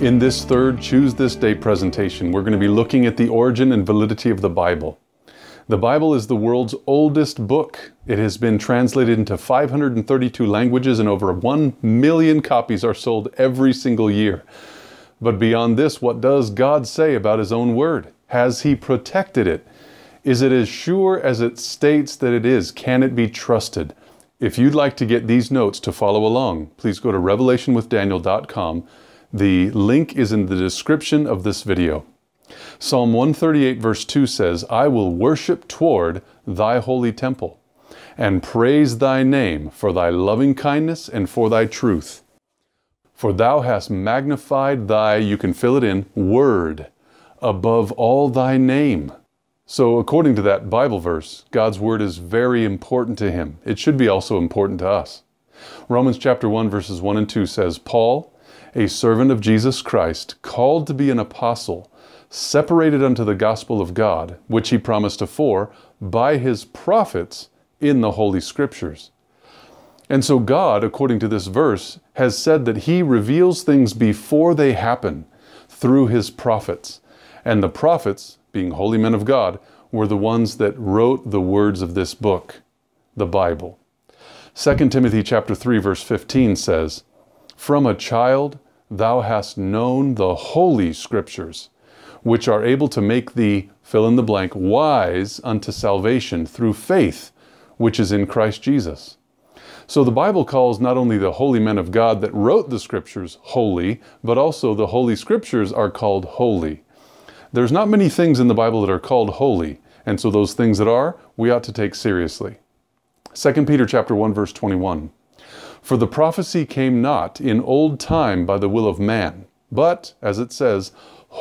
In this third Choose This Day presentation, we're going to be looking at the origin and validity of the Bible. The Bible is the world's oldest book. It has been translated into 532 languages and over 1 million copies are sold every single year. But beyond this, what does God say about His own Word? Has He protected it? Is it as sure as it states that it is? Can it be trusted? If you'd like to get these notes to follow along, please go to revelationwithdaniel.com the link is in the description of this video. Psalm 138 verse 2 says, I will worship toward thy holy temple and praise thy name for thy loving kindness and for thy truth. For thou hast magnified thy, you can fill it in, word above all thy name. So, according to that Bible verse, God's word is very important to him. It should be also important to us. Romans chapter 1, verses 1 and 2 says, Paul, a servant of Jesus Christ, called to be an apostle, separated unto the gospel of God, which he promised afore by his prophets in the Holy Scriptures. And so God, according to this verse, has said that he reveals things before they happen through his prophets. And the prophets, being holy men of God, were the ones that wrote the words of this book, the Bible. 2 Timothy chapter 3 verse 15 says, "From a child thou hast known the holy scriptures, which are able to make thee, fill in the blank, wise unto salvation through faith, which is in Christ Jesus. So the Bible calls not only the holy men of God that wrote the scriptures holy, but also the holy scriptures are called holy. There's not many things in the Bible that are called holy, and so those things that are, we ought to take seriously. 2 Peter chapter 1 verse 21. For the prophecy came not in old time by the will of man, but, as it says,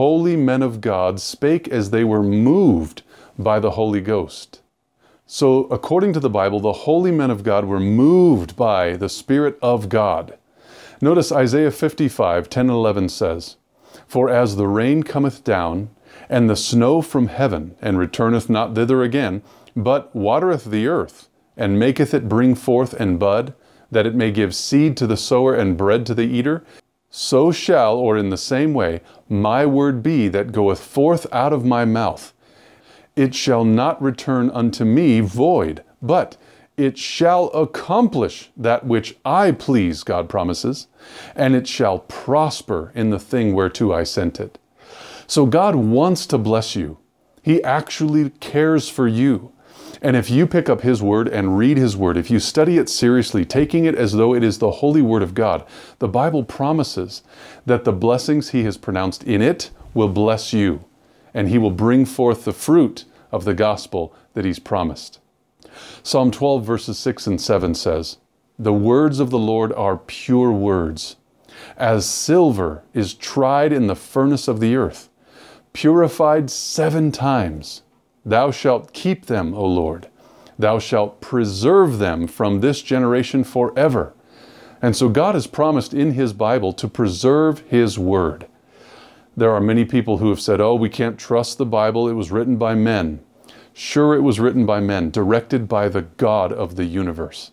holy men of God spake as they were moved by the Holy Ghost. So, according to the Bible, the holy men of God were moved by the Spirit of God. Notice Isaiah 55, 10 and 11 says, For as the rain cometh down, and the snow from heaven, and returneth not thither again, but watereth the earth, and maketh it bring forth and bud, that it may give seed to the sower and bread to the eater? So shall, or in the same way, my word be that goeth forth out of my mouth. It shall not return unto me void, but it shall accomplish that which I please, God promises, and it shall prosper in the thing whereto I sent it. So God wants to bless you. He actually cares for you. And if you pick up His Word and read His Word, if you study it seriously, taking it as though it is the holy Word of God, the Bible promises that the blessings He has pronounced in it will bless you, and He will bring forth the fruit of the gospel that He's promised. Psalm 12, verses 6 and 7 says, The words of the Lord are pure words, as silver is tried in the furnace of the earth, purified seven times Thou shalt keep them, O Lord. Thou shalt preserve them from this generation forever. And so God has promised in His Bible to preserve His Word. There are many people who have said, Oh, we can't trust the Bible. It was written by men. Sure, it was written by men, directed by the God of the universe.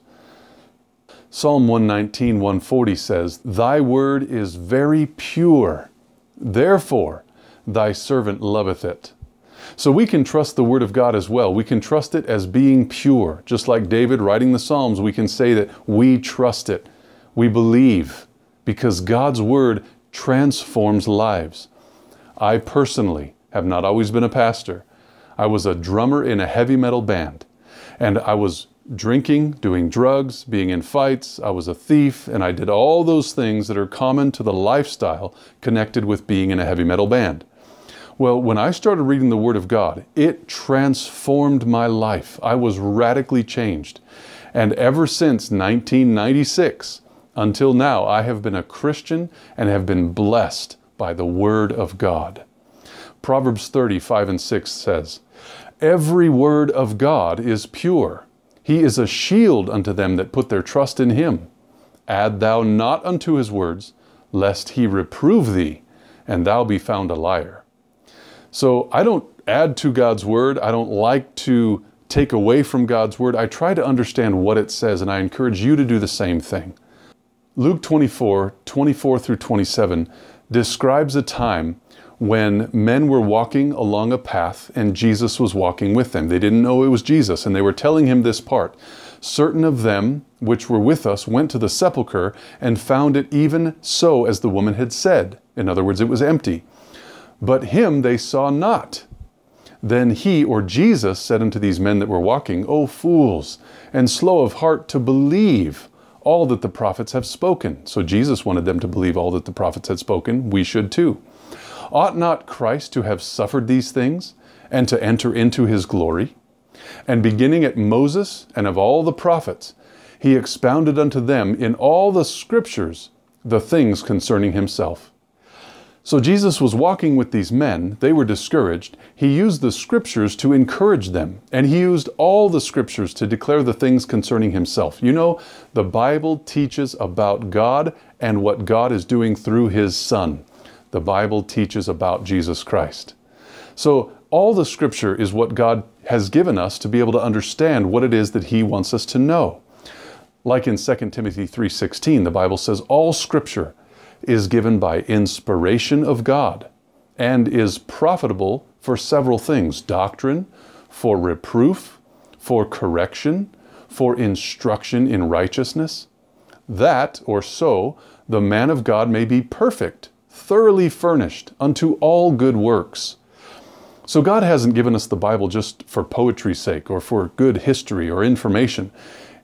Psalm 119, 140 says, Thy word is very pure, therefore thy servant loveth it. So we can trust the Word of God as well. We can trust it as being pure. Just like David writing the Psalms, we can say that we trust it. We believe because God's Word transforms lives. I personally have not always been a pastor. I was a drummer in a heavy metal band, and I was drinking, doing drugs, being in fights. I was a thief, and I did all those things that are common to the lifestyle connected with being in a heavy metal band. Well, when I started reading the Word of God, it transformed my life. I was radically changed. And ever since 1996 until now, I have been a Christian and have been blessed by the Word of God. Proverbs 35 and 6 says, Every word of God is pure. He is a shield unto them that put their trust in Him. Add thou not unto His words, lest He reprove thee, and thou be found a liar. So I don't add to God's word. I don't like to take away from God's word. I try to understand what it says, and I encourage you to do the same thing. Luke 24, 24 through 27 describes a time when men were walking along a path and Jesus was walking with them. They didn't know it was Jesus, and they were telling him this part. Certain of them which were with us went to the sepulchre and found it even so as the woman had said. In other words, it was empty but him they saw not. Then he, or Jesus, said unto these men that were walking, O fools, and slow of heart to believe all that the prophets have spoken. So Jesus wanted them to believe all that the prophets had spoken. We should too. Ought not Christ to have suffered these things and to enter into his glory? And beginning at Moses and of all the prophets, he expounded unto them in all the scriptures the things concerning himself. So Jesus was walking with these men. They were discouraged. He used the scriptures to encourage them, and he used all the scriptures to declare the things concerning himself. You know, the Bible teaches about God and what God is doing through his Son. The Bible teaches about Jesus Christ. So, all the scripture is what God has given us to be able to understand what it is that he wants us to know. Like in 2 Timothy 3:16, the Bible says all scripture is given by inspiration of God and is profitable for several things doctrine, for reproof, for correction, for instruction in righteousness, that or so the man of God may be perfect, thoroughly furnished unto all good works. So God hasn't given us the Bible just for poetry's sake or for good history or information.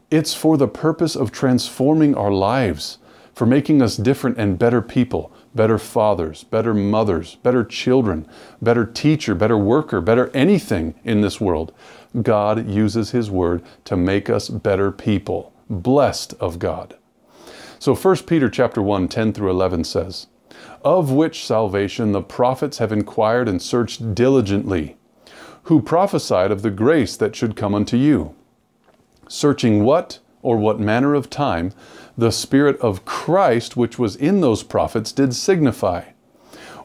It's for the purpose of transforming our lives for making us different and better people, better fathers, better mothers, better children, better teacher, better worker, better anything in this world. God uses His Word to make us better people, blessed of God. So 1 Peter chapter 1, 10 through 11 says, Of which salvation the prophets have inquired and searched diligently, who prophesied of the grace that should come unto you. Searching what? or what manner of time the Spirit of Christ, which was in those prophets, did signify,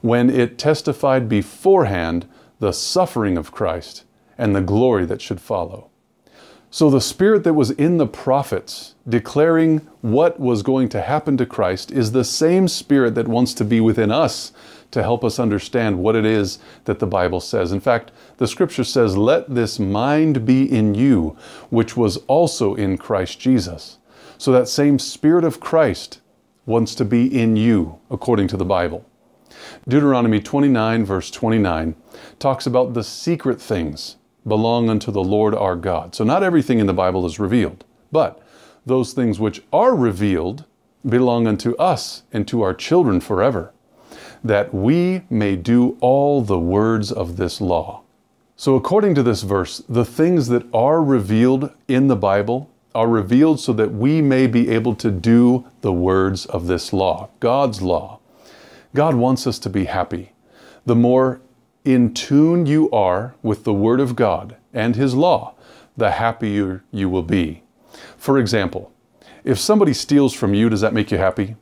when it testified beforehand the suffering of Christ and the glory that should follow. So the spirit that was in the prophets declaring what was going to happen to Christ is the same spirit that wants to be within us to help us understand what it is that the Bible says. In fact, the scripture says, Let this mind be in you, which was also in Christ Jesus. So that same spirit of Christ wants to be in you, according to the Bible. Deuteronomy 29, verse 29, talks about the secret things belong unto the Lord our God. So not everything in the Bible is revealed, but those things which are revealed belong unto us and to our children forever, that we may do all the words of this law. So, according to this verse, the things that are revealed in the Bible are revealed so that we may be able to do the words of this law, God's law. God wants us to be happy. The more in tune you are with the Word of God and His law, the happier you will be. For example, if somebody steals from you, does that make you happy?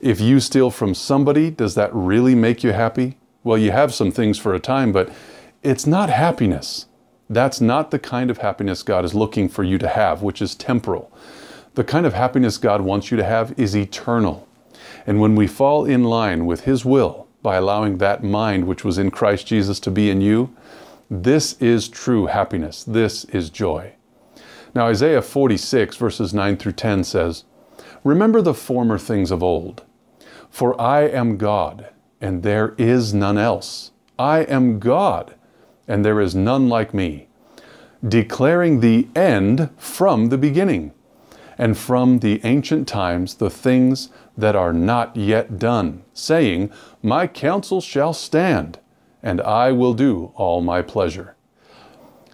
If you steal from somebody, does that really make you happy? Well, you have some things for a time, but it's not happiness. That's not the kind of happiness God is looking for you to have, which is temporal. The kind of happiness God wants you to have is eternal. And when we fall in line with His will, by allowing that mind which was in Christ Jesus to be in you, this is true happiness. This is joy. Now, Isaiah 46, verses 9 through 10 says, Remember the former things of old, for I am God, and there is none else. I am God, and there is none like me, declaring the end from the beginning and from the ancient times the things that are not yet done, saying, My counsel shall stand, and I will do all my pleasure.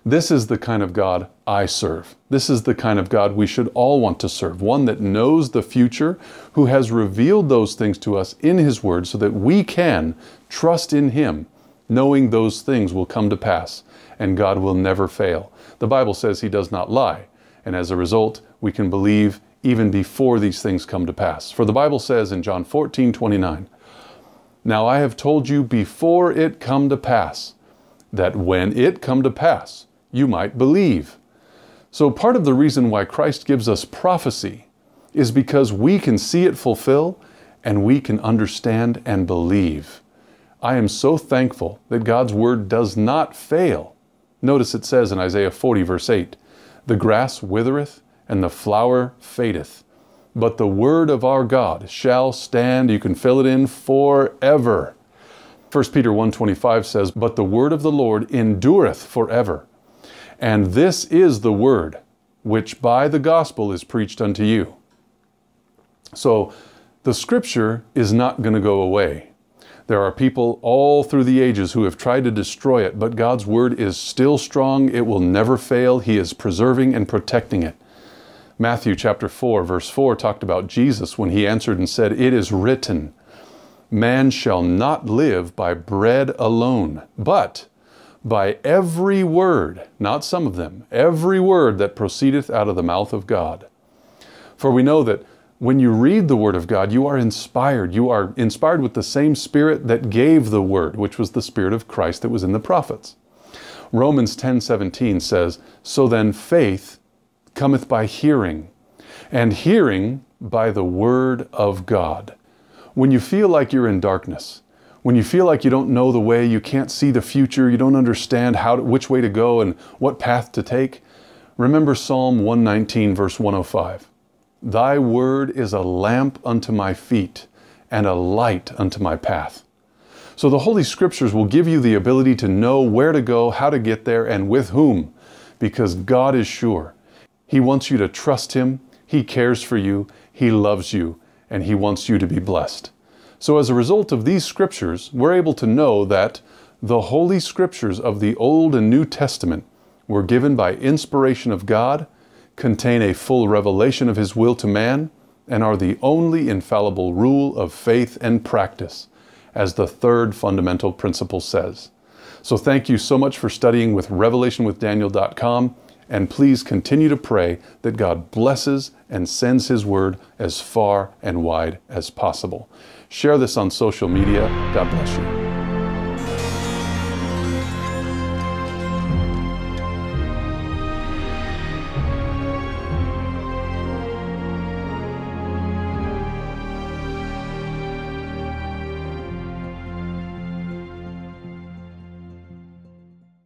This is the kind of God I serve. This is the kind of God we should all want to serve, one that knows the future, who has revealed those things to us in His Word so that we can trust in Him, knowing those things will come to pass and God will never fail. The Bible says He does not lie, and as a result, we can believe even before these things come to pass. For the Bible says in John 14, 29, Now I have told you before it come to pass, that when it come to pass, you might believe. So part of the reason why Christ gives us prophecy is because we can see it fulfill and we can understand and believe. I am so thankful that God's word does not fail. Notice it says in Isaiah 40, verse 8, The grass withereth and the flower fadeth. But the word of our God shall stand, you can fill it in, forever. 1 Peter 1.25 says, But the word of the Lord endureth forever. And this is the word which by the gospel is preached unto you. So the scripture is not going to go away. There are people all through the ages who have tried to destroy it, but God's word is still strong. It will never fail. He is preserving and protecting it. Matthew chapter 4, verse 4 talked about Jesus when he answered and said, It is written, man shall not live by bread alone, but by every word, not some of them, every word that proceedeth out of the mouth of God. For we know that when you read the Word of God, you are inspired. You are inspired with the same Spirit that gave the Word, which was the Spirit of Christ that was in the prophets. Romans 10 17 says, So then faith cometh by hearing, and hearing by the word of God. When you feel like you're in darkness, when you feel like you don't know the way, you can't see the future, you don't understand how to, which way to go and what path to take, remember Psalm 119, verse 105. Thy word is a lamp unto my feet and a light unto my path. So the Holy Scriptures will give you the ability to know where to go, how to get there, and with whom, because God is sure. He wants you to trust Him. He cares for you. He loves you. And He wants you to be blessed. So, as a result of these scriptures, we're able to know that the Holy Scriptures of the Old and New Testament were given by inspiration of God, contain a full revelation of His will to man, and are the only infallible rule of faith and practice, as the third fundamental principle says. So, thank you so much for studying with RevelationWithDaniel.com. And please continue to pray that God blesses and sends His word as far and wide as possible. Share this on social media. God bless you.